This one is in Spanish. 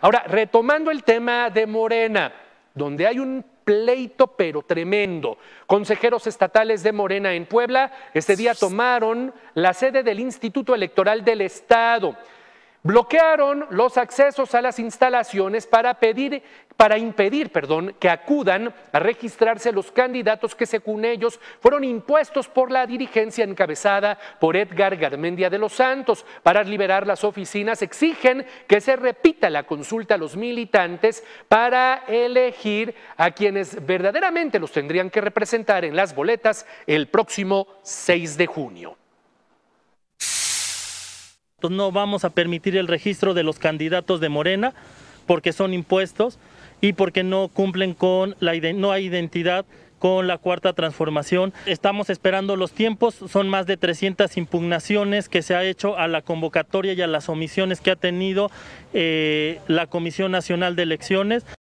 Ahora, retomando el tema de Morena, donde hay un pleito pero tremendo. Consejeros estatales de Morena en Puebla este día tomaron la sede del Instituto Electoral del Estado. Bloquearon los accesos a las instalaciones para, para impedir perdón, que acudan a registrarse los candidatos que, según ellos, fueron impuestos por la dirigencia encabezada por Edgar Garmendia de los Santos. Para liberar las oficinas, exigen que se repita la consulta a los militantes para elegir a quienes verdaderamente los tendrían que representar en las boletas el próximo 6 de junio. Pues no vamos a permitir el registro de los candidatos de Morena porque son impuestos y porque no cumplen con la no hay identidad con la cuarta transformación. Estamos esperando los tiempos, son más de 300 impugnaciones que se ha hecho a la convocatoria y a las omisiones que ha tenido eh, la Comisión Nacional de Elecciones.